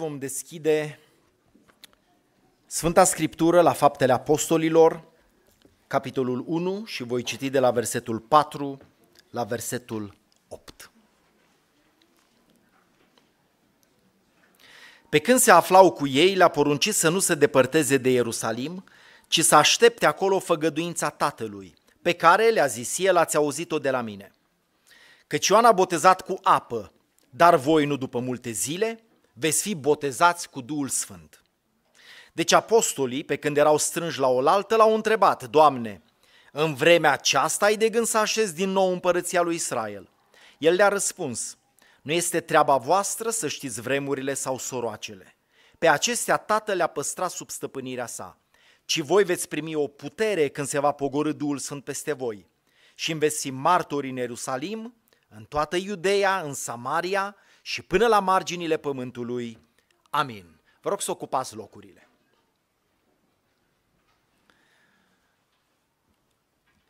Vom deschide Sfânta Scriptură la Faptele Apostolilor, capitolul 1 și voi citi de la versetul 4 la versetul 8. Pe când se aflau cu ei, le-a poruncit să nu se depărteze de Ierusalim, ci să aștepte acolo făgăduința Tatălui, pe care, le-a zis el, ați auzit-o de la mine. Căci Ioan a botezat cu apă, dar voi nu după multe zile – veți fi botezați cu Duhul Sfânt. Deci apostolii, pe când erau strânși la oaltă, l-au întrebat, Doamne, în vremea aceasta ai de gând să așezi din nou împărăția lui Israel? El le-a răspuns, nu este treaba voastră să știți vremurile sau soroacele. Pe acestea tatăl le-a păstrat sub stăpânirea sa, ci voi veți primi o putere când se va pogorâ Duhul Sfânt peste voi. Și îmi veți fi martori în Ierusalim, în toată Iudeea, în Samaria și până la marginile pământului. Amin. Vă rog să ocupați locurile.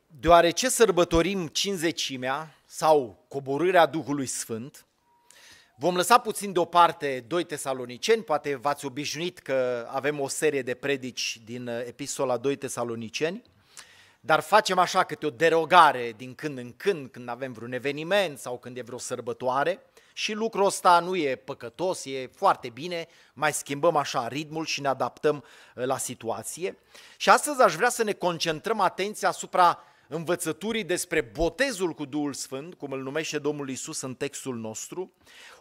Deoarece sărbătorim cinzecimea sau coborârea Duhului Sfânt, vom lăsa puțin deoparte 2 tesaloniceni, poate v-ați obișnuit că avem o serie de predici din epistola 2 tesaloniceni, dar facem așa câte o derogare din când în când, când avem vreun eveniment sau când e vreo sărbătoare și lucrul ăsta nu e păcătos, e foarte bine, mai schimbăm așa ritmul și ne adaptăm ă, la situație. Și astăzi aș vrea să ne concentrăm atenția asupra învățăturii despre botezul cu Duhul Sfânt, cum îl numește Domnul Isus în textul nostru,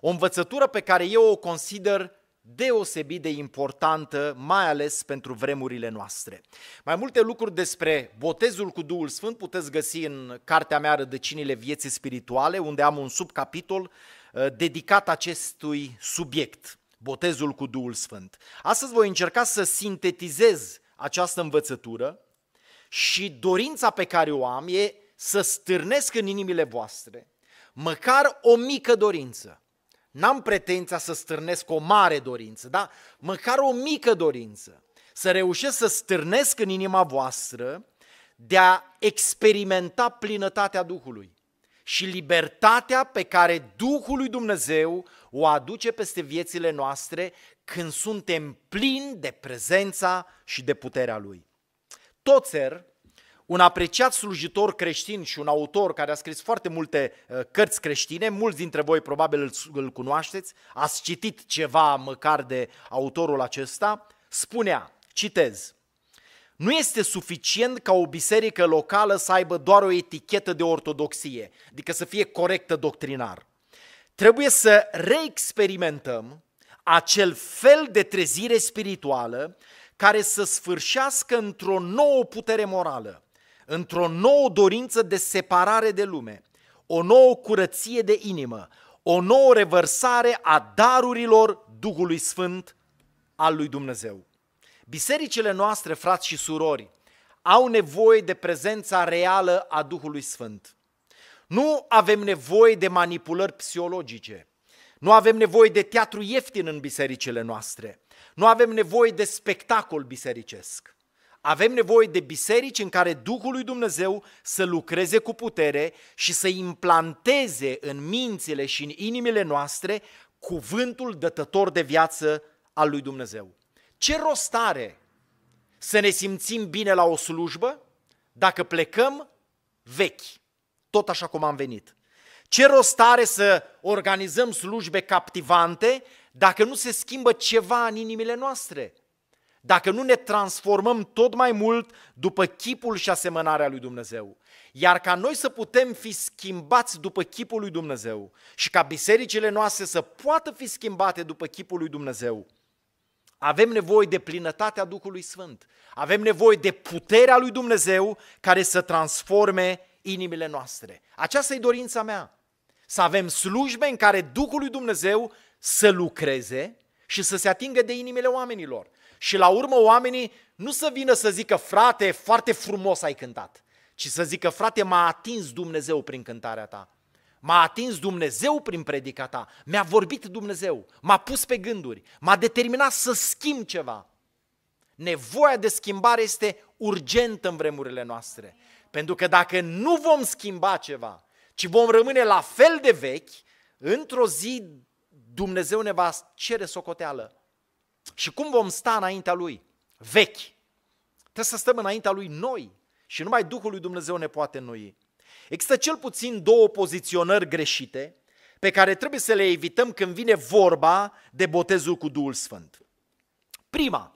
o învățătură pe care eu o consider deosebit de importantă, mai ales pentru vremurile noastre. Mai multe lucruri despre botezul cu Duhul Sfânt puteți găsi în cartea mea Rădăcinile vieții spirituale, unde am un subcapitol uh, dedicat acestui subiect, botezul cu Duhul Sfânt. Astăzi voi încerca să sintetizez această învățătură și dorința pe care o am e să stârnesc în inimile voastre măcar o mică dorință N-am pretenția să stârnesc o mare dorință, dar măcar o mică dorință. Să reușesc să stârnesc în inima voastră de a experimenta plinătatea Duhului și libertatea pe care Duhul lui Dumnezeu o aduce peste viețile noastre când suntem plini de prezența și de puterea Lui. Toțer un apreciat slujitor creștin și un autor care a scris foarte multe uh, cărți creștine, mulți dintre voi probabil îl, cunoașteți, ați citit ceva măcar de autorul acesta, spunea, citez, nu este suficient ca o biserică locală să aibă doar o etichetă de ortodoxie, adică să fie corectă doctrinar. Trebuie să reexperimentăm acel fel de trezire spirituală care să sfârșească într-o nouă putere morală, într-o nouă dorință de separare de lume, o nouă curăție de inimă, o nouă revărsare a darurilor Duhului Sfânt al lui Dumnezeu. Bisericile noastre, frați și surori, au nevoie de prezența reală a Duhului Sfânt. Nu avem nevoie de manipulări psihologice. Nu avem nevoie de teatru ieftin în bisericile noastre. Nu avem nevoie de spectacol bisericesc. Avem nevoie de biserici în care Duhul lui Dumnezeu să lucreze cu putere și să implanteze în mințile și în inimile noastre cuvântul dătător de viață al lui Dumnezeu. Ce rost are să ne simțim bine la o slujbă dacă plecăm vechi, tot așa cum am venit? Ce rost are să organizăm slujbe captivante dacă nu se schimbă ceva în inimile noastre? dacă nu ne transformăm tot mai mult după chipul și asemănarea lui Dumnezeu. Iar ca noi să putem fi schimbați după chipul lui Dumnezeu și ca bisericile noastre să poată fi schimbate după chipul lui Dumnezeu, avem nevoie de plinătatea Duhului Sfânt. Avem nevoie de puterea lui Dumnezeu care să transforme inimile noastre. Aceasta e dorința mea. Să avem slujbe în care Duhul lui Dumnezeu să lucreze și să se atingă de inimile oamenilor. Și la urmă oamenii nu să vină să zică, frate, foarte frumos ai cântat, ci să zică, frate, m-a atins Dumnezeu prin cântarea ta. M-a atins Dumnezeu prin predica ta, mi-a vorbit Dumnezeu, m-a pus pe gânduri, m-a determinat să schimb ceva. Nevoia de schimbare este urgentă în vremurile noastre. Pentru că dacă nu vom schimba ceva, ci vom rămâne la fel de vechi, într-o zi Dumnezeu ne va cere socoteală și cum vom sta înaintea Lui? Vechi. Trebuie să stăm înaintea Lui noi și numai Duhul lui Dumnezeu ne poate noi. Există cel puțin două poziționări greșite pe care trebuie să le evităm când vine vorba de botezul cu Duhul Sfânt. Prima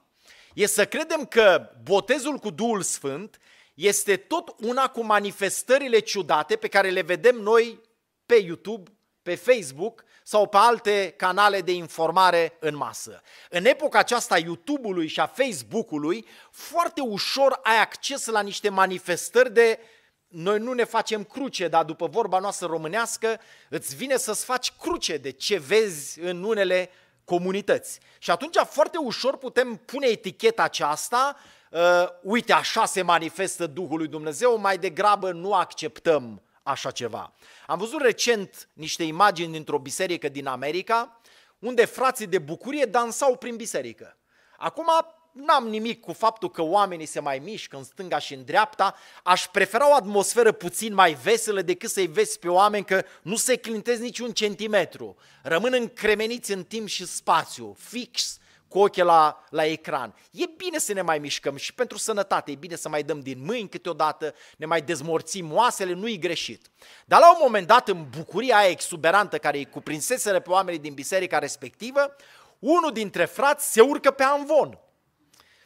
e să credem că botezul cu Duhul Sfânt este tot una cu manifestările ciudate pe care le vedem noi pe YouTube, pe Facebook sau pe alte canale de informare în masă. În epoca aceasta YouTube-ului și a Facebook-ului, foarte ușor ai acces la niște manifestări de noi nu ne facem cruce, dar după vorba noastră românească, îți vine să-ți faci cruce de ce vezi în unele comunități. Și atunci foarte ușor putem pune eticheta aceasta, uh, uite așa se manifestă Duhul lui Dumnezeu, mai degrabă nu acceptăm așa ceva. Am văzut recent niște imagini dintr-o biserică din America unde frații de bucurie dansau prin biserică. Acum n-am nimic cu faptul că oamenii se mai mișcă în stânga și în dreapta, aș prefera o atmosferă puțin mai veselă decât să-i vezi pe oameni că nu se clintez niciun centimetru, rămân încremeniți în timp și spațiu, fix cu ochii la, la ecran. E bine să ne mai mișcăm și pentru sănătate e bine să mai dăm din mâini câteodată, ne mai dezmorțim oasele, nu-i greșit. Dar la un moment dat, în bucuria aia exuberantă care îi cuprinseseră pe oamenii din biserica respectivă, unul dintre frați se urcă pe amvon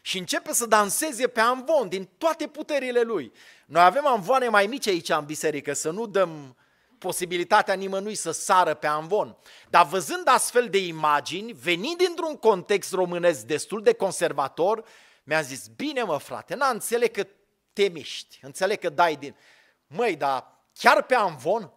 și începe să danseze pe amvon din toate puterile lui. Noi avem amvoane mai mici aici în biserică, să nu dăm posibilitatea nimănui să sară pe anvon. Dar văzând astfel de imagini, venind dintr-un context românesc destul de conservator, mi-a zis, bine mă frate, n-a înțeleg că te miști, înțeleg că dai din... Măi, dar chiar pe anvon?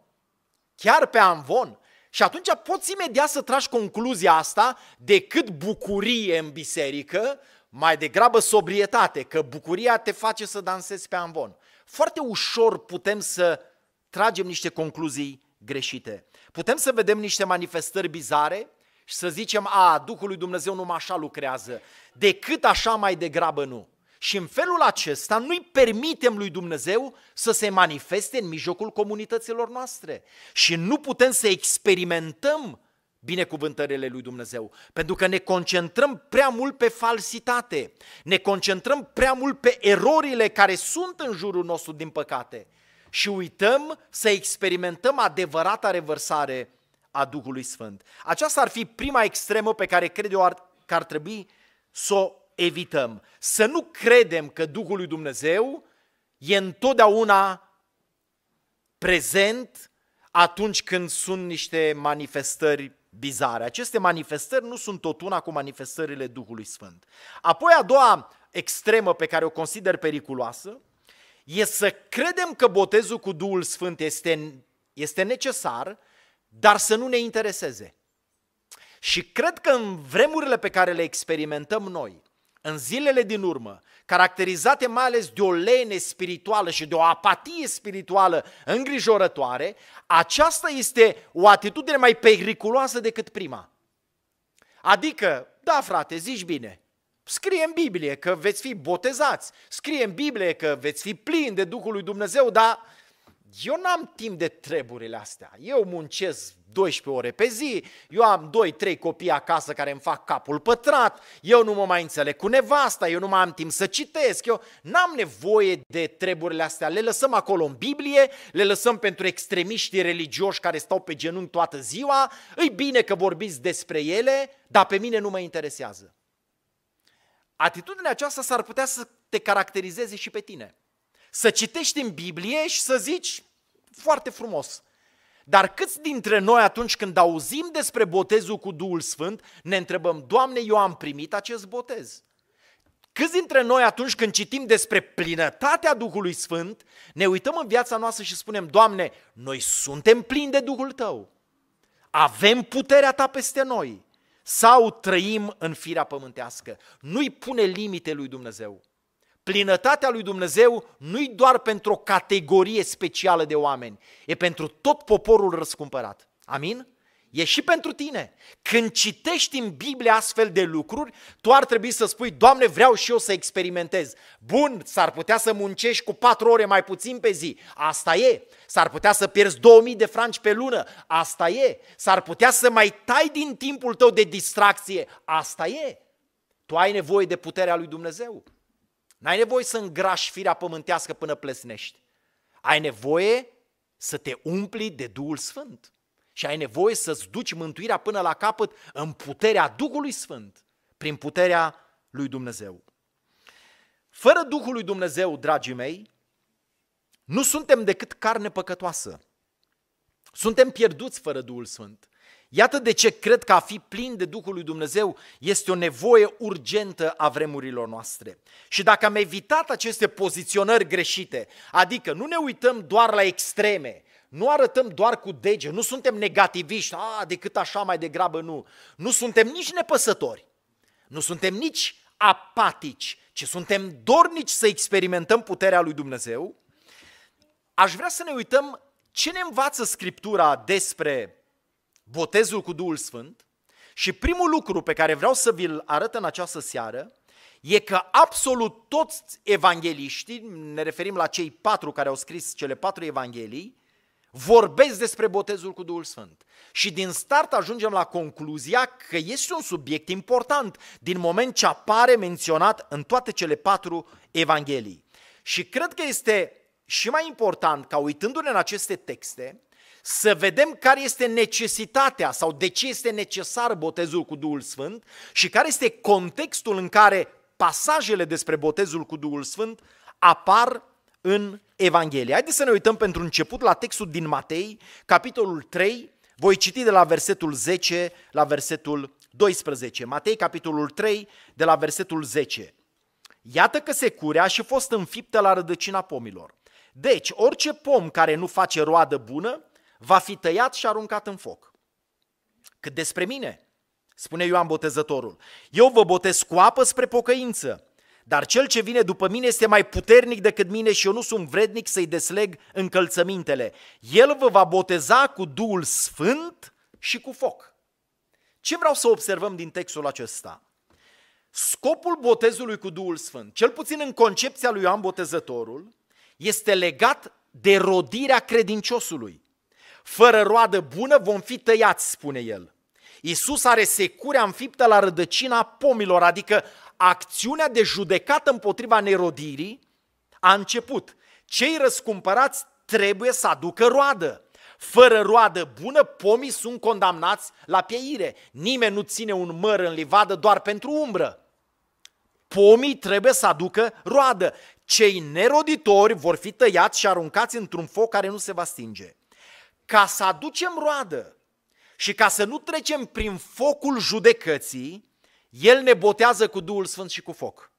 Chiar pe anvon? Și atunci poți imediat să tragi concluzia asta decât bucurie în biserică, mai degrabă sobrietate, că bucuria te face să dansezi pe anvon. Foarte ușor putem să tragem niște concluzii greșite. Putem să vedem niște manifestări bizare și să zicem, a, Duhul lui Dumnezeu numai așa lucrează, decât așa mai degrabă nu. Și în felul acesta nu-i permitem lui Dumnezeu să se manifeste în mijlocul comunităților noastre. Și nu putem să experimentăm binecuvântările lui Dumnezeu, pentru că ne concentrăm prea mult pe falsitate, ne concentrăm prea mult pe erorile care sunt în jurul nostru, din păcate și uităm să experimentăm adevărata revărsare a Duhului Sfânt. Aceasta ar fi prima extremă pe care cred eu ar, că ar trebui să o evităm. Să nu credem că Duhul lui Dumnezeu e întotdeauna prezent atunci când sunt niște manifestări bizare. Aceste manifestări nu sunt totuna cu manifestările Duhului Sfânt. Apoi a doua extremă pe care o consider periculoasă e să credem că botezul cu Duhul Sfânt este, este necesar, dar să nu ne intereseze. Și cred că în vremurile pe care le experimentăm noi, în zilele din urmă, caracterizate mai ales de o lene spirituală și de o apatie spirituală îngrijorătoare, aceasta este o atitudine mai periculoasă decât prima. Adică, da frate, zici bine, Scrie în Biblie că veți fi botezați, scrie în Biblie că veți fi plini de Duhul lui Dumnezeu, dar eu n-am timp de treburile astea. Eu muncesc 12 ore pe zi, eu am 2-3 copii acasă care îmi fac capul pătrat, eu nu mă mai înțeleg cu nevasta, eu nu mai am timp să citesc, eu n-am nevoie de treburile astea, le lăsăm acolo în Biblie, le lăsăm pentru extremiștii religioși care stau pe genunchi toată ziua, îi bine că vorbiți despre ele, dar pe mine nu mă interesează. Atitudinea aceasta s-ar putea să te caracterizeze și pe tine. Să citești în Biblie și să zici foarte frumos. Dar câți dintre noi atunci când auzim despre botezul cu Duhul Sfânt, ne întrebăm, Doamne, eu am primit acest botez? Câți dintre noi atunci când citim despre plinătatea Duhului Sfânt, ne uităm în viața noastră și spunem, Doamne, noi suntem plini de Duhul Tău, avem puterea Ta peste noi, sau trăim în firea pământească. Nu-i pune limite lui Dumnezeu. Plinătatea lui Dumnezeu nu-i doar pentru o categorie specială de oameni, e pentru tot poporul răscumpărat. Amin? E și pentru tine. Când citești în Biblie astfel de lucruri, tu ar trebui să spui, Doamne, vreau și eu să experimentez. Bun, s-ar putea să muncești cu patru ore mai puțin pe zi. Asta e. S-ar putea să pierzi 2000 de franci pe lună. Asta e. S-ar putea să mai tai din timpul tău de distracție. Asta e. Tu ai nevoie de puterea lui Dumnezeu. N-ai nevoie să îngrași firea pământească până plesnești. Ai nevoie să te umpli de Duhul Sfânt și ai nevoie să-ți duci mântuirea până la capăt în puterea Duhului Sfânt, prin puterea lui Dumnezeu. Fără Duhul lui Dumnezeu, dragii mei, nu suntem decât carne păcătoasă. Suntem pierduți fără Duhul Sfânt. Iată de ce cred că a fi plin de Duhul lui Dumnezeu este o nevoie urgentă a vremurilor noastre. Și dacă am evitat aceste poziționări greșite, adică nu ne uităm doar la extreme, nu arătăm doar cu dege, nu suntem negativiști, a, decât așa mai degrabă nu. Nu suntem nici nepăsători, nu suntem nici apatici, ci suntem dornici să experimentăm puterea lui Dumnezeu. Aș vrea să ne uităm ce ne învață Scriptura despre botezul cu Duhul Sfânt și primul lucru pe care vreau să vi-l arăt în această seară e că absolut toți evangeliștii, ne referim la cei patru care au scris cele patru evanghelii, vorbesc despre botezul cu Duhul Sfânt. Și din start ajungem la concluzia că este un subiect important din moment ce apare menționat în toate cele patru evanghelii. Și cred că este și mai important ca uitându-ne în aceste texte să vedem care este necesitatea sau de ce este necesar botezul cu Duhul Sfânt și care este contextul în care pasajele despre botezul cu Duhul Sfânt apar în Evanghelie. Haideți să ne uităm pentru început la textul din Matei, capitolul 3, voi citi de la versetul 10 la versetul 12. Matei, capitolul 3, de la versetul 10. Iată că curea și fost înfiptă la rădăcina pomilor. Deci, orice pom care nu face roadă bună, va fi tăiat și aruncat în foc. Cât despre mine, spune Ioan Botezătorul, eu vă botez cu apă spre pocăință, dar cel ce vine după mine este mai puternic decât mine și eu nu sunt vrednic să-i desleg încălțămintele. El vă va boteza cu Duhul Sfânt și cu foc. Ce vreau să observăm din textul acesta? Scopul botezului cu Duhul Sfânt, cel puțin în concepția lui Ioan Botezătorul, este legat de rodirea credinciosului. Fără roadă bună vom fi tăiați, spune el. Iisus are securea înfiptă la rădăcina pomilor, adică acțiunea de judecată împotriva nerodirii a început. Cei răscumpărați trebuie să aducă roadă. Fără roadă bună, pomii sunt condamnați la pieire. Nimeni nu ține un măr în livadă doar pentru umbră. Pomii trebuie să aducă roadă. Cei neroditori vor fi tăiați și aruncați într-un foc care nu se va stinge. Ca să aducem roadă și ca să nu trecem prin focul judecății, el ne botează cu Duhul Sfânt și cu foc.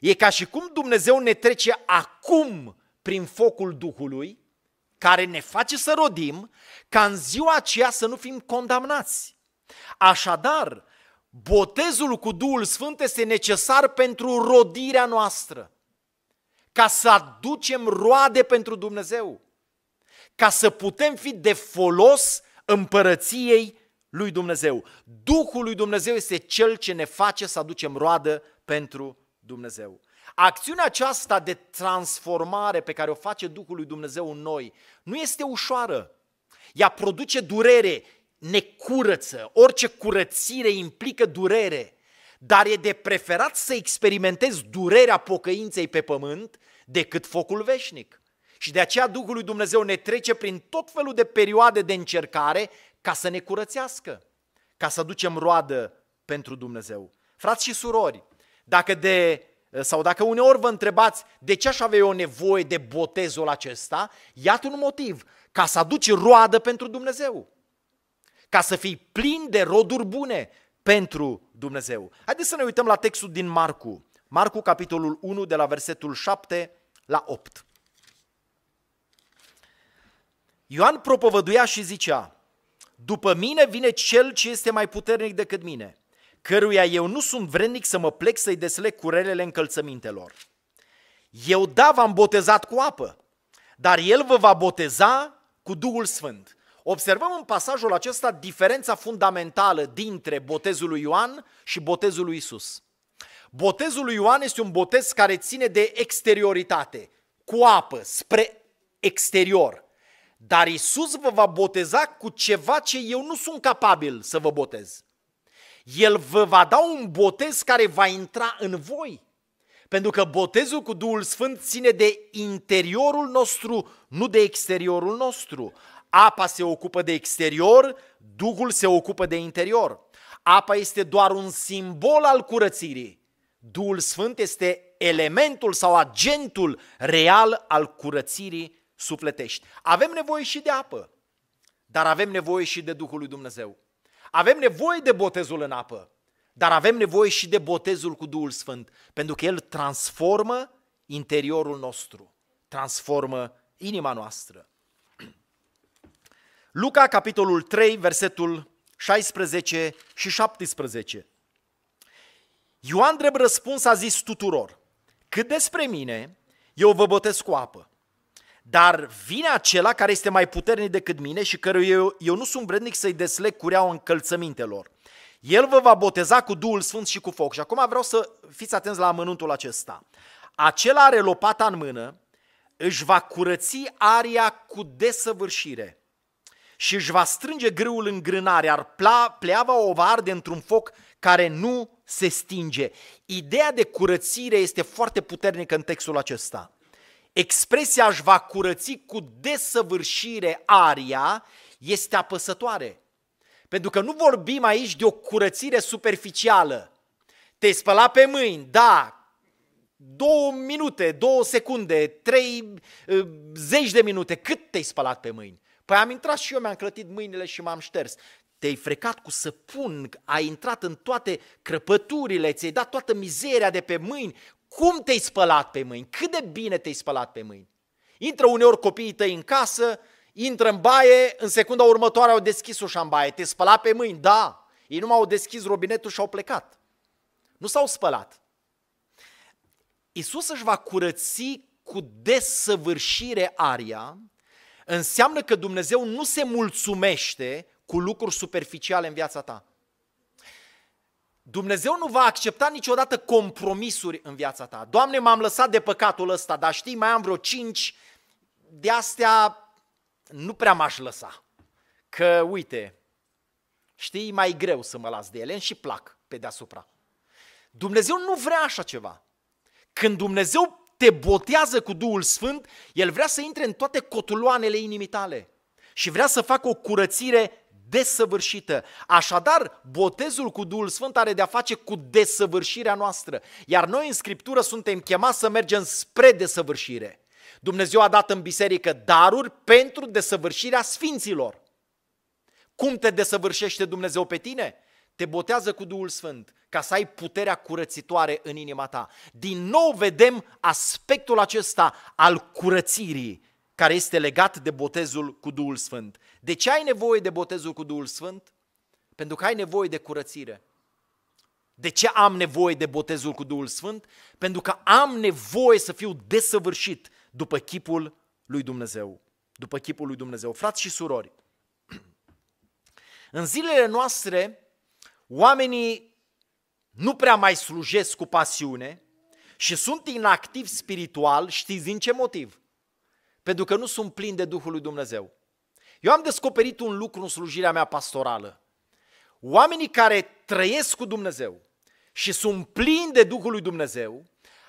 E ca și cum Dumnezeu ne trece acum prin focul Duhului, care ne face să rodim, ca în ziua aceea să nu fim condamnați. Așadar, botezul cu Duhul Sfânt este necesar pentru rodirea noastră, ca să aducem roade pentru Dumnezeu, ca să putem fi de folos împărăției lui Dumnezeu. Duhul lui Dumnezeu este cel ce ne face să aducem roadă pentru Dumnezeu. Acțiunea aceasta de transformare pe care o face Duhul lui Dumnezeu în noi nu este ușoară. Ea produce durere, ne curăță. Orice curățire implică durere, dar e de preferat să experimentezi durerea pocăinței pe pământ decât focul veșnic. Și de aceea Duhul lui Dumnezeu ne trece prin tot felul de perioade de încercare ca să ne curățească, ca să ducem roadă pentru Dumnezeu. Frați și surori, dacă de sau dacă uneori vă întrebați de ce aș avea eu nevoie de botezul acesta, iată un motiv, ca să aduci roadă pentru Dumnezeu, ca să fii plin de roduri bune pentru Dumnezeu. Haideți să ne uităm la textul din Marcu, Marcu capitolul 1 de la versetul 7 la 8. Ioan propovăduia și zicea, după mine vine cel ce este mai puternic decât mine, căruia eu nu sunt vrednic să mă plec să-i desleg curelele încălțămintelor. Eu da v-am botezat cu apă, dar el vă va boteza cu Duhul Sfânt. Observăm în pasajul acesta diferența fundamentală dintre botezul lui Ioan și botezul lui Isus. Botezul lui Ioan este un botez care ține de exterioritate, cu apă, spre exterior. Dar Isus vă va boteza cu ceva ce eu nu sunt capabil să vă botez. El vă va da un botez care va intra în voi. Pentru că botezul cu Duhul Sfânt ține de interiorul nostru, nu de exteriorul nostru. Apa se ocupă de exterior, Duhul se ocupă de interior. Apa este doar un simbol al curățirii. Duhul Sfânt este elementul sau agentul real al curățirii sufletești. Avem nevoie și de apă, dar avem nevoie și de Duhul lui Dumnezeu. Avem nevoie de botezul în apă, dar avem nevoie și de botezul cu Duhul Sfânt, pentru că El transformă interiorul nostru, transformă inima noastră. Luca, capitolul 3, versetul 16 și 17. Ioan drept răspuns a zis tuturor, cât despre mine, eu vă botez cu apă, dar vine acela care este mai puternic decât mine și căruia eu, eu nu sunt vrednic să-i desleg cureaua încălțămintelor. El vă va boteza cu Duhul Sfânt și cu foc. Și acum vreau să fiți atenți la amănuntul acesta. Acela are lopata în mână, își va curăți aria cu desăvârșire și își va strânge grâul în grânare, ar pleava o va arde într-un foc care nu se stinge. Ideea de curățire este foarte puternică în textul acesta. Expresia își va curăți cu desăvârșire aria este apăsătoare. Pentru că nu vorbim aici de o curățire superficială. Te spăla pe mâini, da, două minute, două secunde, trei eh, zeci de minute, cât te-ai spălat pe mâini? Păi am intrat și eu, mi-am clătit mâinile și m-am șters. Te-ai frecat cu săpun, ai intrat în toate crăpăturile, ți-ai dat toată mizeria de pe mâini, cum te-ai spălat pe mâini, cât de bine te-ai spălat pe mâini. Intră uneori copiii tăi în casă, intră în baie, în secunda următoare au deschis ușa în baie, te spălat pe mâini, da. Ei nu au deschis robinetul și au plecat. Nu s-au spălat. Isus își va curăți cu desăvârșire aria, înseamnă că Dumnezeu nu se mulțumește cu lucruri superficiale în viața ta. Dumnezeu nu va accepta niciodată compromisuri în viața ta. Doamne, m-am lăsat de păcatul ăsta, dar știi, mai am vreo cinci, de astea nu prea m-aș lăsa. Că, uite, știi, mai greu să mă las de ele și plac pe deasupra. Dumnezeu nu vrea așa ceva. Când Dumnezeu te botează cu Duhul Sfânt, El vrea să intre în toate cotuloanele inimitale și vrea să facă o curățire desăvârșită. Așadar, botezul cu Duhul Sfânt are de-a face cu desăvârșirea noastră, iar noi în Scriptură suntem chemați să mergem spre desăvârșire. Dumnezeu a dat în biserică daruri pentru desăvârșirea sfinților. Cum te desăvârșește Dumnezeu pe tine? Te botează cu Duhul Sfânt ca să ai puterea curățitoare în inima ta. Din nou vedem aspectul acesta al curățirii care este legat de botezul cu Duhul Sfânt. De ce ai nevoie de botezul cu Duhul Sfânt? Pentru că ai nevoie de curățire. De ce am nevoie de botezul cu Duhul Sfânt? Pentru că am nevoie să fiu desăvârșit după chipul lui Dumnezeu. După chipul lui Dumnezeu. Frați și surori, în zilele noastre, oamenii nu prea mai slujesc cu pasiune și sunt inactivi spiritual, știți din ce motiv? pentru că nu sunt plin de Duhul lui Dumnezeu. Eu am descoperit un lucru în slujirea mea pastorală. Oamenii care trăiesc cu Dumnezeu și sunt plini de Duhul lui Dumnezeu,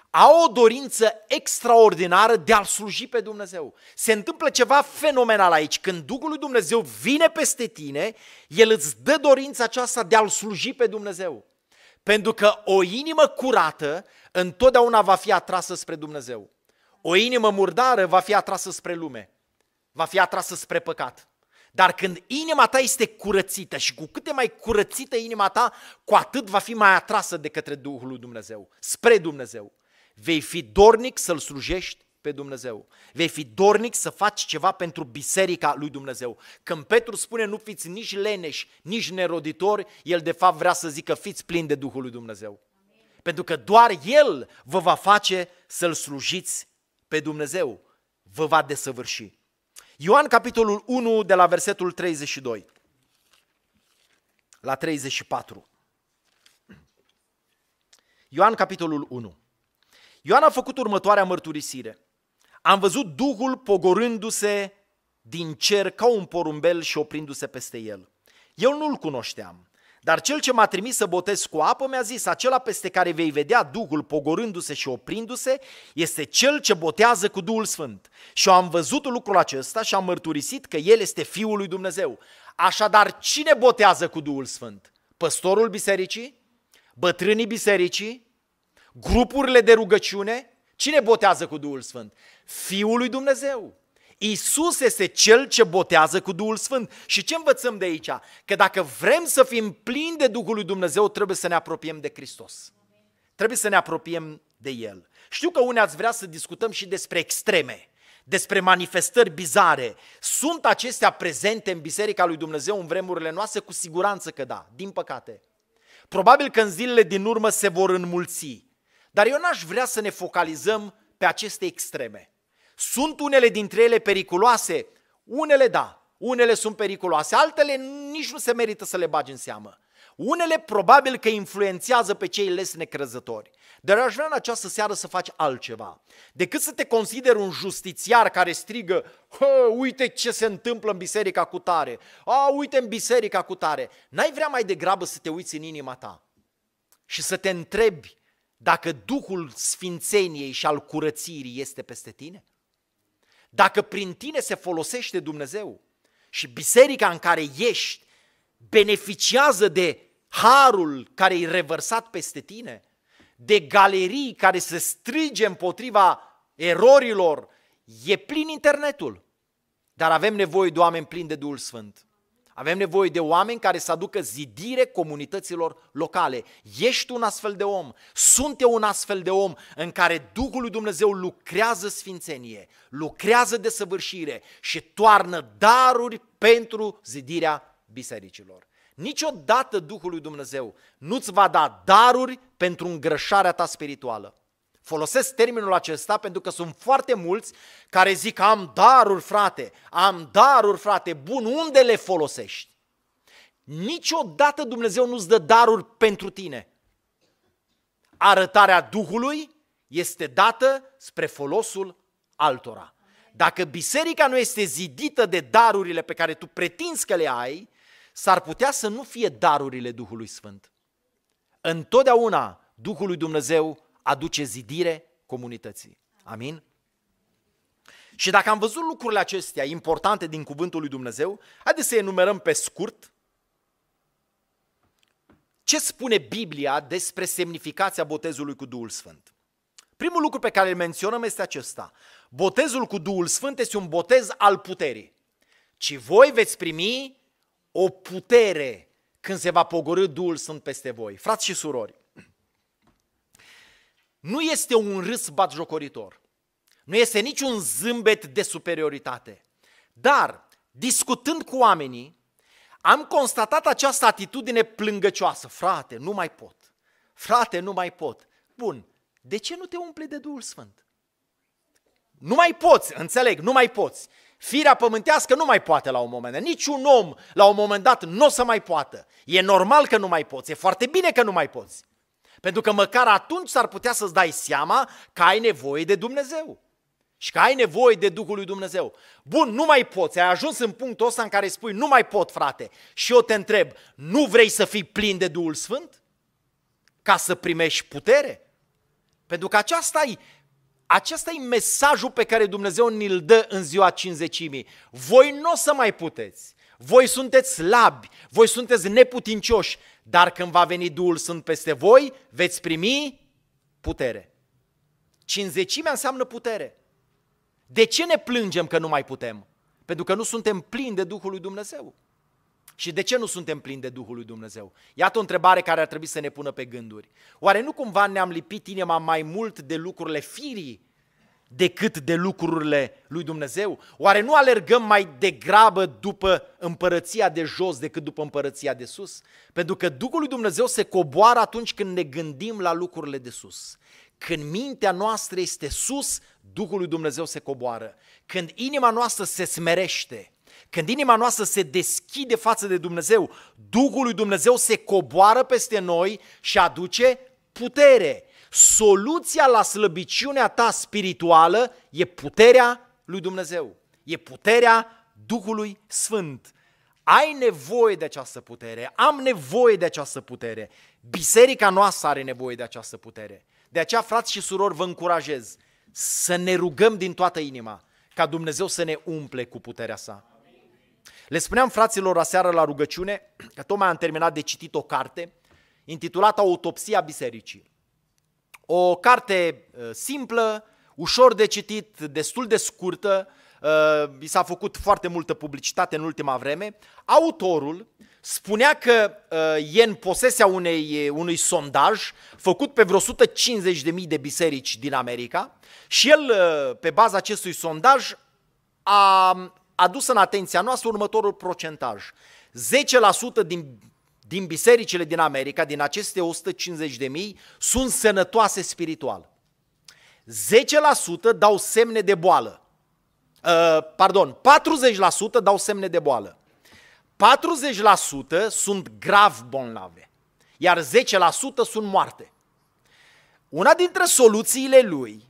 au o dorință extraordinară de a-L sluji pe Dumnezeu. Se întâmplă ceva fenomenal aici. Când Duhul lui Dumnezeu vine peste tine, El îți dă dorința aceasta de a-L sluji pe Dumnezeu. Pentru că o inimă curată întotdeauna va fi atrasă spre Dumnezeu. O inimă murdară va fi atrasă spre lume, va fi atrasă spre păcat. Dar când inima ta este curățită și cu cât e mai curățită inima ta, cu atât va fi mai atrasă de către Duhul lui Dumnezeu, spre Dumnezeu. Vei fi dornic să-L slujești pe Dumnezeu. Vei fi dornic să faci ceva pentru biserica lui Dumnezeu. Când Petru spune nu fiți nici leneși, nici neroditori, el de fapt vrea să zică fiți plini de Duhul lui Dumnezeu. Amin. Pentru că doar El vă va face să-L slujiți pe Dumnezeu vă va desăvârși. Ioan capitolul 1 de la versetul 32 la 34. Ioan capitolul 1. Ioan a făcut următoarea mărturisire. Am văzut Duhul pogorându-se din cer ca un porumbel și oprindu-se peste el. Eu nu-l cunoșteam, dar cel ce m-a trimis să botez cu apă mi-a zis, acela peste care vei vedea Duhul pogorându-se și oprindu-se, este cel ce botează cu Duhul Sfânt. Și am văzut lucrul acesta și am mărturisit că El este Fiul lui Dumnezeu. Așadar, cine botează cu Duhul Sfânt? Păstorul bisericii? Bătrânii bisericii? Grupurile de rugăciune? Cine botează cu Duhul Sfânt? Fiul lui Dumnezeu. Isus este cel ce botează cu Duhul Sfânt. Și ce învățăm de aici? Că dacă vrem să fim plini de Duhul lui Dumnezeu, trebuie să ne apropiem de Hristos. Trebuie să ne apropiem de El. Știu că unii ați vrea să discutăm și despre extreme, despre manifestări bizare. Sunt acestea prezente în Biserica lui Dumnezeu în vremurile noastre? Cu siguranță că da, din păcate. Probabil că în zilele din urmă se vor înmulți. Dar eu n-aș vrea să ne focalizăm pe aceste extreme. Sunt unele dintre ele periculoase? Unele da, unele sunt periculoase, altele nici nu se merită să le bagi în seamă. Unele probabil că influențează pe cei les necrezători. Dar aș vrea în această seară să faci altceva. Decât să te consideri un justițiar care strigă, Hă, uite ce se întâmplă în biserica cu tare, a, uite în biserica cu tare, n-ai vrea mai degrabă să te uiți în inima ta și să te întrebi dacă Duhul Sfințeniei și al curățirii este peste tine? Dacă prin tine se folosește Dumnezeu și biserica în care ești beneficiază de harul care e revărsat peste tine, de galerii care se strige împotriva erorilor, e plin internetul. Dar avem nevoie de oameni plini de Duhul Sfânt. Avem nevoie de oameni care să aducă zidire comunităților locale. Ești un astfel de om, sunt eu un astfel de om în care Duhul lui Dumnezeu lucrează sfințenie, lucrează desăvârșire și toarnă daruri pentru zidirea bisericilor. Niciodată Duhul lui Dumnezeu nu-ți va da daruri pentru îngrășarea ta spirituală. Folosesc termenul acesta pentru că sunt foarte mulți care zic am daruri frate, am daruri frate, bun, unde le folosești? Niciodată Dumnezeu nu-ți dă daruri pentru tine. Arătarea Duhului este dată spre folosul altora. Dacă biserica nu este zidită de darurile pe care tu pretinzi că le ai, s-ar putea să nu fie darurile Duhului Sfânt. Întotdeauna Duhul lui Dumnezeu aduce zidire comunității. Amin? Și dacă am văzut lucrurile acestea importante din cuvântul lui Dumnezeu, haideți să enumerăm pe scurt ce spune Biblia despre semnificația botezului cu Duhul Sfânt. Primul lucru pe care îl menționăm este acesta. Botezul cu Duhul Sfânt este un botez al puterii. Ci voi veți primi o putere când se va pogorâ Duhul Sfânt peste voi. Frați și surori, nu este un râs batjocoritor, nu este niciun zâmbet de superioritate, dar discutând cu oamenii, am constatat această atitudine plângăcioasă. Frate, nu mai pot. Frate, nu mai pot. Bun, de ce nu te umple de Duhul Sfânt? Nu mai poți, înțeleg, nu mai poți. Firea pământească nu mai poate la un moment dat. Niciun om la un moment dat nu o să mai poată. E normal că nu mai poți, e foarte bine că nu mai poți. Pentru că măcar atunci s-ar putea să-ți dai seama că ai nevoie de Dumnezeu. Și că ai nevoie de Duhul lui Dumnezeu. Bun, nu mai poți, ai ajuns în punctul ăsta în care spui, nu mai pot, frate. Și eu te întreb, nu vrei să fii plin de Duhul Sfânt? Ca să primești putere? Pentru că aceasta e acesta e mesajul pe care Dumnezeu ne l dă în ziua cinzecimii. Voi nu o să mai puteți. Voi sunteți slabi, voi sunteți neputincioși, dar când va veni Duhul Sfânt peste voi, veți primi putere. Cinzecimea înseamnă putere. De ce ne plângem că nu mai putem? Pentru că nu suntem plini de Duhul lui Dumnezeu. Și de ce nu suntem plini de Duhul lui Dumnezeu? Iată o întrebare care ar trebui să ne pună pe gânduri. Oare nu cumva ne-am lipit inima mai mult de lucrurile firii decât de lucrurile lui Dumnezeu? Oare nu alergăm mai degrabă după împărăția de jos decât după împărăția de sus? Pentru că Duhul lui Dumnezeu se coboară atunci când ne gândim la lucrurile de sus. Când mintea noastră este sus, Duhul lui Dumnezeu se coboară. Când inima noastră se smerește, când inima noastră se deschide față de Dumnezeu, Duhul lui Dumnezeu se coboară peste noi și aduce putere soluția la slăbiciunea ta spirituală e puterea lui Dumnezeu, e puterea Duhului Sfânt. Ai nevoie de această putere, am nevoie de această putere, biserica noastră are nevoie de această putere. De aceea, frați și surori, vă încurajez să ne rugăm din toată inima ca Dumnezeu să ne umple cu puterea sa. Le spuneam fraților aseară la rugăciune că tocmai am terminat de citit o carte intitulată Autopsia Bisericii. O carte uh, simplă, ușor de citit, destul de scurtă, uh, i s-a făcut foarte multă publicitate în ultima vreme. Autorul spunea că uh, e în posesia unei, unui sondaj făcut pe vreo 150.000 de biserici din America și el, pe baza acestui sondaj, a adus în atenția noastră următorul procentaj. 10% din din bisericile din America, din aceste 150 de mii, sunt sănătoase spiritual. 10% dau semne de boală. Uh, pardon, 40% dau semne de boală. 40% sunt grav bolnave, iar 10% sunt moarte. Una dintre soluțiile lui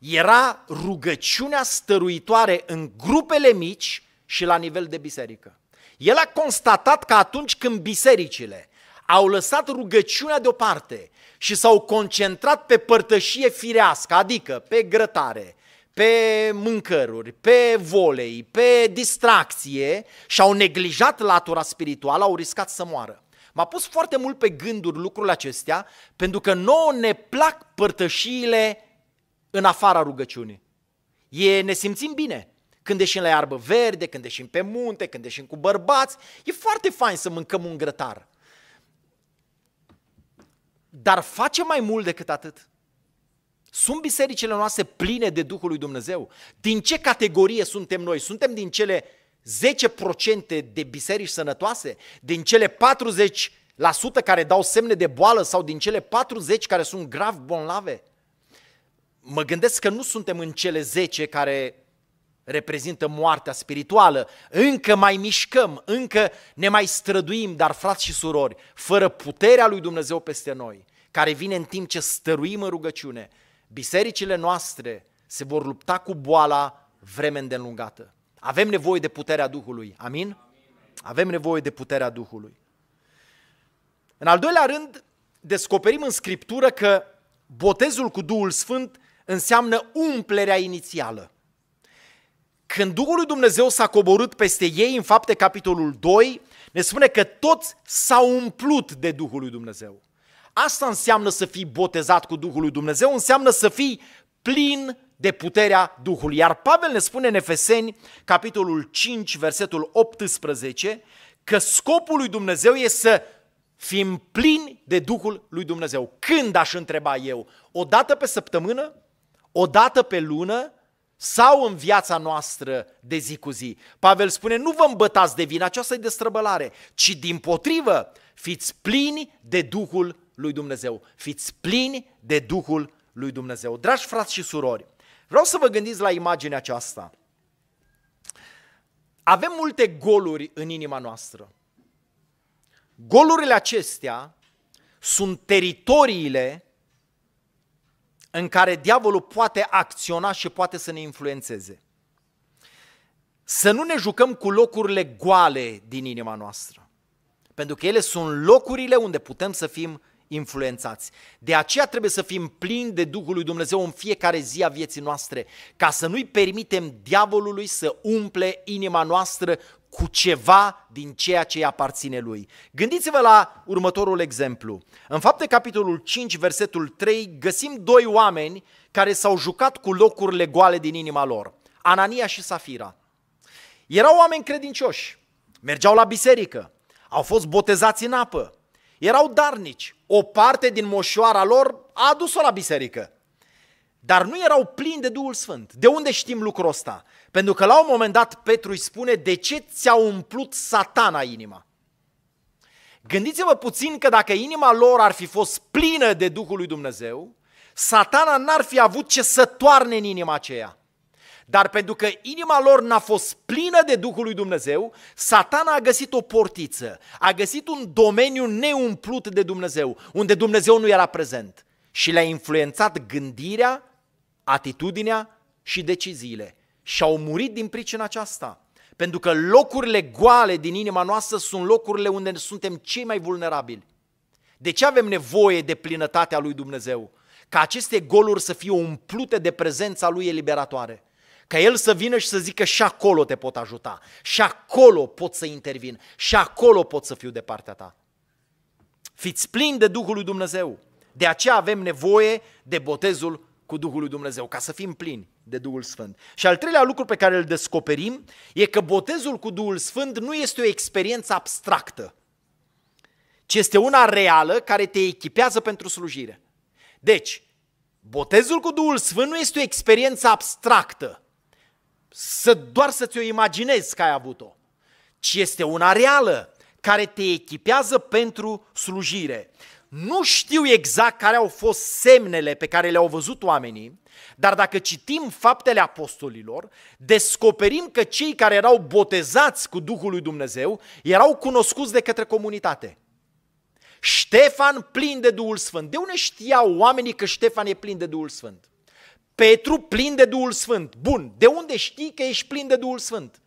era rugăciunea stăruitoare în grupele mici și la nivel de biserică. El a constatat că atunci când bisericile au lăsat rugăciunea deoparte și s-au concentrat pe părtășie firească, adică pe grătare, pe mâncăruri, pe volei, pe distracție și au neglijat latura spirituală, au riscat să moară. M-a pus foarte mult pe gânduri lucrurile acestea, pentru că nouă ne plac părtășiile în afara rugăciunii. E, ne simțim bine, când ieșim la iarbă verde, când ieșim pe munte, când ieșim cu bărbați, e foarte fain să mâncăm un grătar. Dar face mai mult decât atât. Sunt bisericile noastre pline de Duhul lui Dumnezeu? Din ce categorie suntem noi? Suntem din cele 10% de biserici sănătoase? Din cele 40% care dau semne de boală sau din cele 40 care sunt grav bolnave? Mă gândesc că nu suntem în cele 10 care reprezintă moartea spirituală. Încă mai mișcăm, încă ne mai străduim, dar frați și surori, fără puterea lui Dumnezeu peste noi, care vine în timp ce stăruim în rugăciune, bisericile noastre se vor lupta cu boala vreme îndelungată. Avem nevoie de puterea Duhului. Amin? Avem nevoie de puterea Duhului. În al doilea rând, descoperim în Scriptură că botezul cu Duhul Sfânt înseamnă umplerea inițială. Când Duhul lui Dumnezeu s-a coborât peste ei în fapte capitolul 2, ne spune că toți s-au umplut de Duhul lui Dumnezeu. Asta înseamnă să fii botezat cu Duhul lui Dumnezeu, înseamnă să fii plin de puterea Duhului. Iar Pavel ne spune în Efeseni, capitolul 5, versetul 18, că scopul lui Dumnezeu este să fim plini de Duhul lui Dumnezeu. Când aș întreba eu? O dată pe săptămână? O dată pe lună? sau în viața noastră de zi cu zi. Pavel spune, nu vă îmbătați de vin, aceasta e destrăbălare, ci din potrivă, fiți plini de Duhul lui Dumnezeu. Fiți plini de Duhul lui Dumnezeu. Dragi frați și surori, vreau să vă gândiți la imaginea aceasta. Avem multe goluri în inima noastră. Golurile acestea sunt teritoriile în care diavolul poate acționa și poate să ne influențeze. Să nu ne jucăm cu locurile goale din inima noastră, pentru că ele sunt locurile unde putem să fim influențați. De aceea trebuie să fim plini de Duhul lui Dumnezeu în fiecare zi a vieții noastre, ca să nu-i permitem diavolului să umple inima noastră cu ceva din ceea ce îi aparține lui. Gândiți-vă la următorul exemplu. În fapte capitolul 5, versetul 3, găsim doi oameni care s-au jucat cu locurile goale din inima lor. Anania și Safira. Erau oameni credincioși, mergeau la biserică, au fost botezați în apă, erau darnici, o parte din moșoara lor a adus-o la biserică. Dar nu erau plini de Duhul Sfânt. De unde știm lucrul ăsta? Pentru că la un moment dat Petru îi spune de ce ți-a umplut satana inima. Gândiți-vă puțin că dacă inima lor ar fi fost plină de Duhul lui Dumnezeu, satana n-ar fi avut ce să toarne în inima aceea. Dar pentru că inima lor n-a fost plină de Duhul lui Dumnezeu, satana a găsit o portiță, a găsit un domeniu neumplut de Dumnezeu, unde Dumnezeu nu era prezent și le-a influențat gândirea, atitudinea și deciziile și au murit din pricina aceasta. Pentru că locurile goale din inima noastră sunt locurile unde suntem cei mai vulnerabili. De ce avem nevoie de plinătatea lui Dumnezeu? Ca aceste goluri să fie umplute de prezența lui eliberatoare. Ca el să vină și să zică și acolo te pot ajuta, și acolo pot să intervin, și acolo pot să fiu de partea ta. Fiți plini de Duhul lui Dumnezeu. De aceea avem nevoie de botezul cu Duhul lui Dumnezeu, ca să fim plini de Duhul Sfânt. Și al treilea lucru pe care îl descoperim e că botezul cu Duhul Sfânt nu este o experiență abstractă, ci este una reală care te echipează pentru slujire. Deci, botezul cu Duhul Sfânt nu este o experiență abstractă, să doar să ți-o imaginezi că ai avut-o, ci este una reală care te echipează pentru slujire. Nu știu exact care au fost semnele pe care le-au văzut oamenii, dar dacă citim faptele apostolilor, descoperim că cei care erau botezați cu Duhul lui Dumnezeu erau cunoscuți de către comunitate. Ștefan plin de Duhul Sfânt. De unde știau oamenii că Ștefan e plin de Duhul Sfânt? Petru plin de Duhul Sfânt. Bun, de unde știi că ești plin de Duhul Sfânt?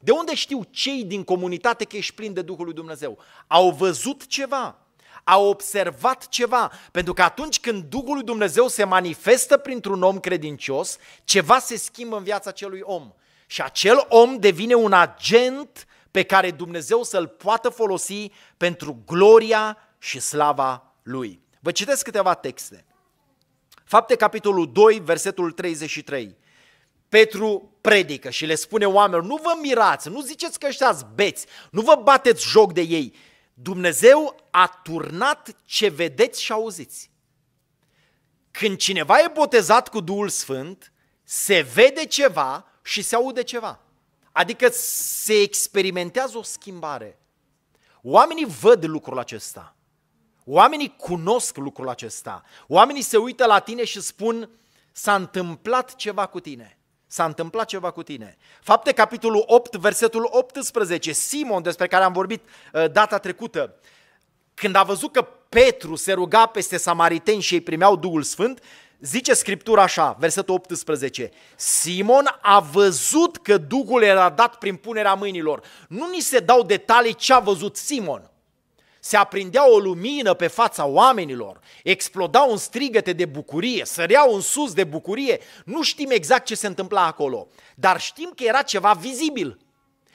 De unde știu cei din comunitate că ești plin de Duhul lui Dumnezeu? Au văzut ceva a observat ceva. Pentru că atunci când Duhul lui Dumnezeu se manifestă printr-un om credincios, ceva se schimbă în viața acelui om. Și acel om devine un agent pe care Dumnezeu să-l poată folosi pentru gloria și slava lui. Vă citesc câteva texte. Fapte capitolul 2, versetul 33. Petru predică și le spune oamenilor, nu vă mirați, nu ziceți că ăștia beți, nu vă bateți joc de ei, Dumnezeu a turnat ce vedeți și auziți. Când cineva e botezat cu Duhul Sfânt, se vede ceva și se aude ceva. Adică se experimentează o schimbare. Oamenii văd lucrul acesta. Oamenii cunosc lucrul acesta. Oamenii se uită la tine și spun, s-a întâmplat ceva cu tine. S-a întâmplat ceva cu tine. Fapte, capitolul 8, versetul 18. Simon, despre care am vorbit uh, data trecută, când a văzut că Petru se ruga peste samariteni și ei primeau Duhul Sfânt, zice Scriptura așa, versetul 18, Simon a văzut că Duhul era dat prin punerea mâinilor. Nu ni se dau detalii ce a văzut Simon, se aprindea o lumină pe fața oamenilor, explodau un strigăte de bucurie, săreau în sus de bucurie, nu știm exact ce se întâmpla acolo, dar știm că era ceva vizibil.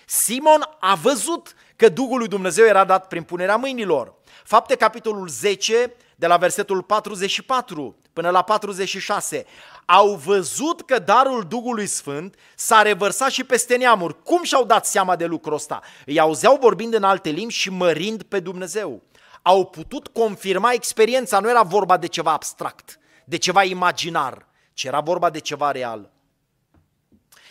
Simon a văzut că Duhul lui Dumnezeu era dat prin punerea mâinilor. Fapte capitolul 10, de la versetul 44 până la 46, au văzut că darul Duhului Sfânt s-a revărsat și peste neamuri. Cum și-au dat seama de lucrul ăsta? Îi auzeau vorbind în alte limbi și mărind pe Dumnezeu. Au putut confirma experiența, nu era vorba de ceva abstract, de ceva imaginar, ci era vorba de ceva real.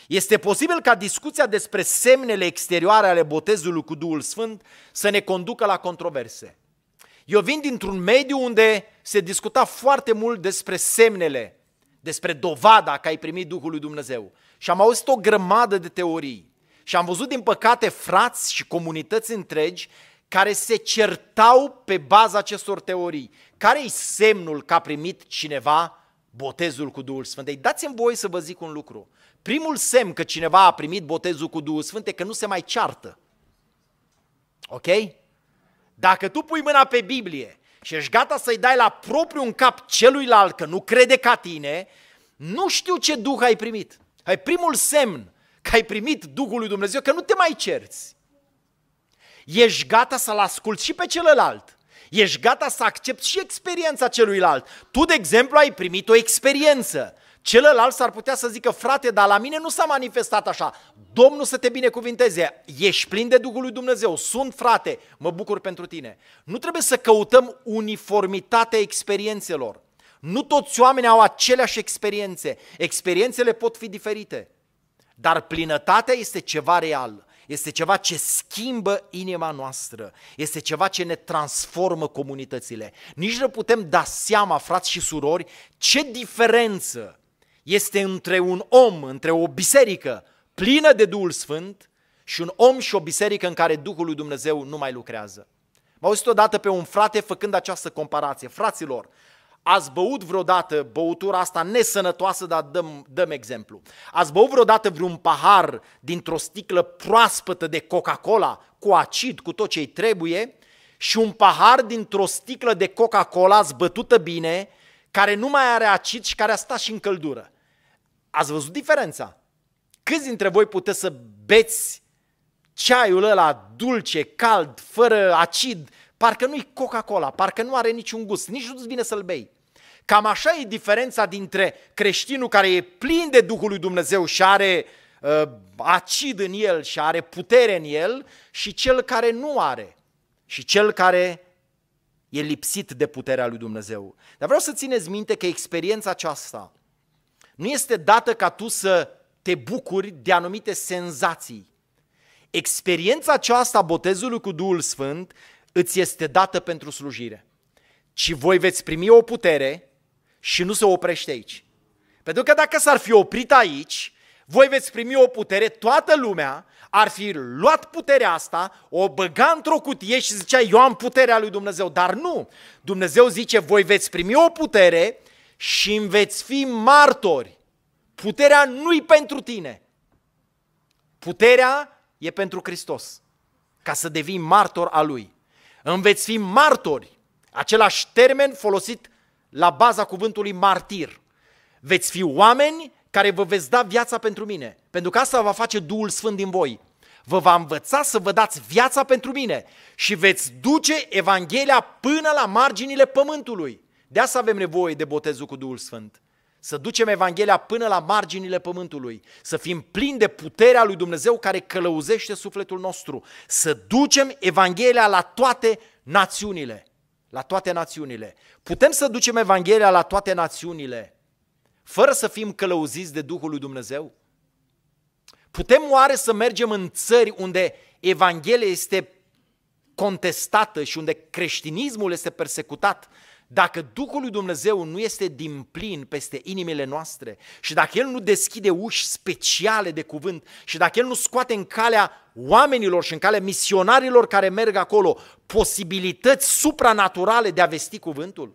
Este posibil ca discuția despre semnele exterioare ale botezului cu Duhul Sfânt să ne conducă la controverse. Eu vin dintr-un mediu unde se discuta foarte mult despre semnele, despre dovada că ai primit Duhul lui Dumnezeu. Și am auzit o grămadă de teorii. Și am văzut, din păcate, frați și comunități întregi care se certau pe baza acestor teorii. care e semnul că a primit cineva botezul cu Duhul Sfânt? Ei, dați-mi voi să vă zic un lucru. Primul semn că cineva a primit botezul cu Duhul Sfânt e că nu se mai ceartă. Ok? Dacă tu pui mâna pe Biblie și ești gata să-i dai la propriu un cap celuilalt că nu crede ca tine, nu știu ce Duh ai primit. Ai primul semn că ai primit Duhul lui Dumnezeu, că nu te mai cerți. Ești gata să-l asculți și pe celălalt. Ești gata să accepti și experiența celuilalt. Tu, de exemplu, ai primit o experiență. Celălalt s-ar putea să zică, frate, dar la mine nu s-a manifestat așa. Domnul să te binecuvinteze, ești plin de Duhul lui Dumnezeu, sunt frate, mă bucur pentru tine. Nu trebuie să căutăm uniformitatea experiențelor. Nu toți oamenii au aceleași experiențe. Experiențele pot fi diferite. Dar plinătatea este ceva real. Este ceva ce schimbă inima noastră, este ceva ce ne transformă comunitățile. Nici nu putem da seama, frați și surori, ce diferență este între un om, între o biserică plină de Duhul Sfânt și un om și o biserică în care Duhul lui Dumnezeu nu mai lucrează. M-au auzit odată pe un frate făcând această comparație. Fraților, ați băut vreodată băutura asta nesănătoasă, dar dăm, dăm exemplu. Ați băut vreodată vreun pahar dintr-o sticlă proaspătă de Coca-Cola cu acid, cu tot ce îi trebuie și un pahar dintr-o sticlă de Coca-Cola zbătută bine, care nu mai are acid și care a stat și în căldură. Ați văzut diferența? Câți dintre voi puteți să beți ceaiul ăla dulce, cald, fără acid, parcă nu-i Coca-Cola, parcă nu are niciun gust, nici nu-ți vine să-l bei. Cam așa e diferența dintre creștinul care e plin de Duhul lui Dumnezeu și are uh, acid în el și are putere în el și cel care nu are și cel care e lipsit de puterea lui Dumnezeu. Dar vreau să țineți minte că experiența aceasta nu este dată ca tu să te bucuri de anumite senzații. Experiența aceasta botezului cu Duhul Sfânt îți este dată pentru slujire. Ci voi veți primi o putere și nu se oprește aici. Pentru că dacă s-ar fi oprit aici, voi veți primi o putere, toată lumea ar fi luat puterea asta, o băga într-o cutie și zicea, eu am puterea lui Dumnezeu, dar nu. Dumnezeu zice, voi veți primi o putere și îmi veți fi martori. Puterea nu-i pentru tine. Puterea e pentru Hristos, ca să devii martor a Lui. Îmi veți fi martori, același termen folosit la baza cuvântului martir. Veți fi oameni care vă veți da viața pentru mine, pentru că asta va face Duhul Sfânt din voi. Vă va învăța să vă dați viața pentru mine și veți duce Evanghelia până la marginile pământului. De asta avem nevoie de botezul cu Duhul Sfânt. Să ducem Evanghelia până la marginile pământului, să fim plini de puterea lui Dumnezeu care călăuzește sufletul nostru, să ducem Evanghelia la toate națiunile. La toate națiunile. Putem să ducem Evanghelia la toate națiunile fără să fim călăuziți de Duhul lui Dumnezeu? Putem oare să mergem în țări unde Evanghelia este contestată și unde creștinismul este persecutat, dacă Duhul lui Dumnezeu nu este din plin peste inimile noastre și dacă El nu deschide uși speciale de cuvânt și dacă El nu scoate în calea oamenilor și în calea misionarilor care merg acolo posibilități supranaturale de a vesti cuvântul,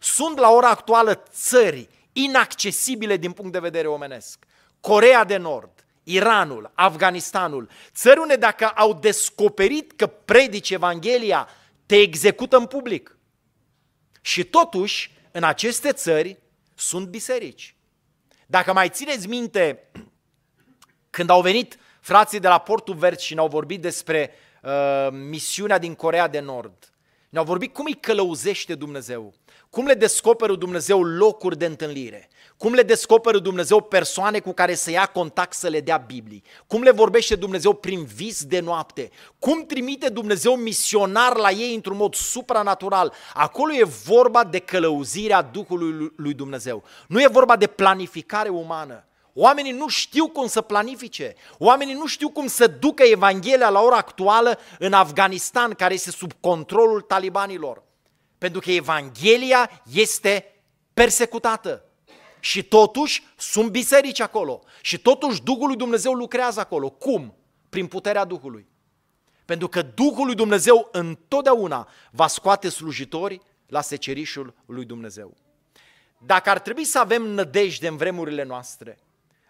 sunt la ora actuală țări inaccesibile din punct de vedere omenesc. Corea de Nord, Iranul, Afganistanul, țări unde dacă au descoperit că predici Evanghelia, te execută în public – și totuși, în aceste țări sunt biserici. Dacă mai țineți minte, când au venit frații de la Portul Verde și ne-au vorbit despre uh, misiunea din Corea de Nord, ne-au vorbit cum îi călăuzește Dumnezeu. Cum le descoperă Dumnezeu locuri de întâlnire? Cum le descoperă Dumnezeu persoane cu care să ia contact să le dea Biblii? Cum le vorbește Dumnezeu prin vis de noapte? Cum trimite Dumnezeu misionar la ei într-un mod supranatural? Acolo e vorba de călăuzirea Duhului lui Dumnezeu. Nu e vorba de planificare umană. Oamenii nu știu cum să planifice. Oamenii nu știu cum să ducă Evanghelia la ora actuală în Afganistan, care este sub controlul talibanilor. Pentru că Evanghelia este persecutată. Și totuși sunt biserici acolo. Și totuși Duhul lui Dumnezeu lucrează acolo. Cum? Prin puterea Duhului. Pentru că Duhul lui Dumnezeu întotdeauna va scoate slujitori la secerișul lui Dumnezeu. Dacă ar trebui să avem nădejde în vremurile noastre,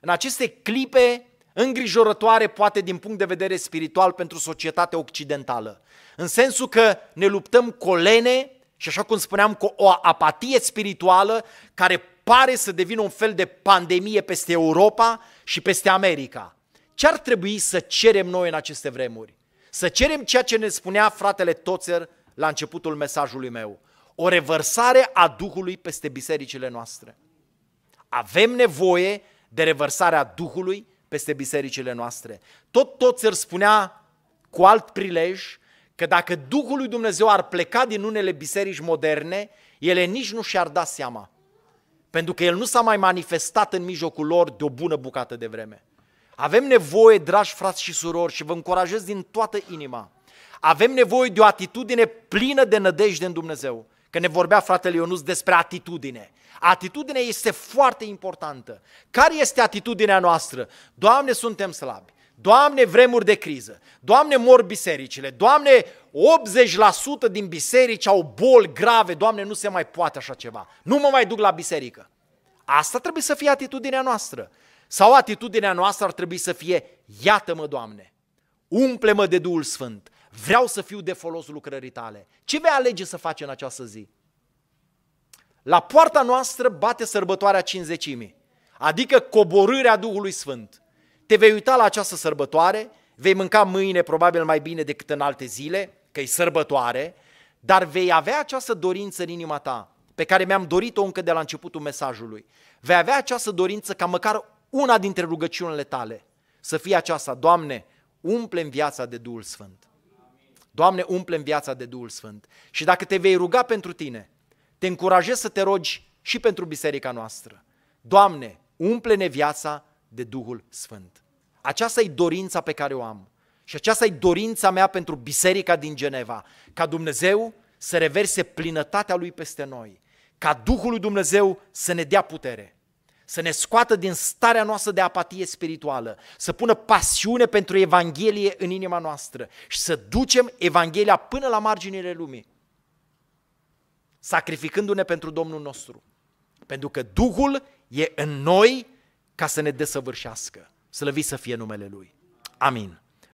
în aceste clipe îngrijorătoare, poate din punct de vedere spiritual pentru societatea occidentală, în sensul că ne luptăm colene și așa cum spuneam, cu o apatie spirituală care pare să devină un fel de pandemie peste Europa și peste America. Ce ar trebui să cerem noi în aceste vremuri? Să cerem ceea ce ne spunea fratele Toțer la începutul mesajului meu. O revărsare a Duhului peste bisericile noastre. Avem nevoie de revărsarea Duhului peste bisericile noastre. Tot Toțer spunea cu alt prilej că dacă Duhul lui Dumnezeu ar pleca din unele biserici moderne, ele nici nu și-ar da seama. Pentru că El nu s-a mai manifestat în mijlocul lor de o bună bucată de vreme. Avem nevoie, dragi frați și surori, și vă încurajez din toată inima, avem nevoie de o atitudine plină de nădejde în Dumnezeu. Că ne vorbea fratele Ionuț despre atitudine. Atitudinea este foarte importantă. Care este atitudinea noastră? Doamne, suntem slabi. Doamne, vremuri de criză, Doamne, mor bisericile, Doamne, 80% din biserici au boli grave, Doamne, nu se mai poate așa ceva, nu mă mai duc la biserică. Asta trebuie să fie atitudinea noastră. Sau atitudinea noastră ar trebui să fie, iată-mă, Doamne, umple-mă de Duhul Sfânt, vreau să fiu de folos lucrării tale. Ce vei alege să faci în această zi? La poarta noastră bate sărbătoarea cinzecimii, adică coborârea Duhului Sfânt te vei uita la această sărbătoare, vei mânca mâine probabil mai bine decât în alte zile, că e sărbătoare, dar vei avea această dorință în inima ta, pe care mi-am dorit-o încă de la începutul mesajului. Vei avea această dorință ca măcar una dintre rugăciunile tale să fie aceasta, Doamne, umple-mi viața de Duhul Sfânt. Doamne, umple-mi viața de Duhul Sfânt. Și dacă te vei ruga pentru tine, te încurajez să te rogi și pentru biserica noastră. Doamne, umple-ne viața de Duhul Sfânt aceasta e dorința pe care o am. Și aceasta e dorința mea pentru biserica din Geneva, ca Dumnezeu să reverse plinătatea Lui peste noi, ca Duhul lui Dumnezeu să ne dea putere, să ne scoată din starea noastră de apatie spirituală, să pună pasiune pentru Evanghelie în inima noastră și să ducem Evanghelia până la marginile lumii, sacrificându-ne pentru Domnul nostru. Pentru că Duhul e în noi ca să ne desăvârșească. Slăvit să fie numele Lui. Amin.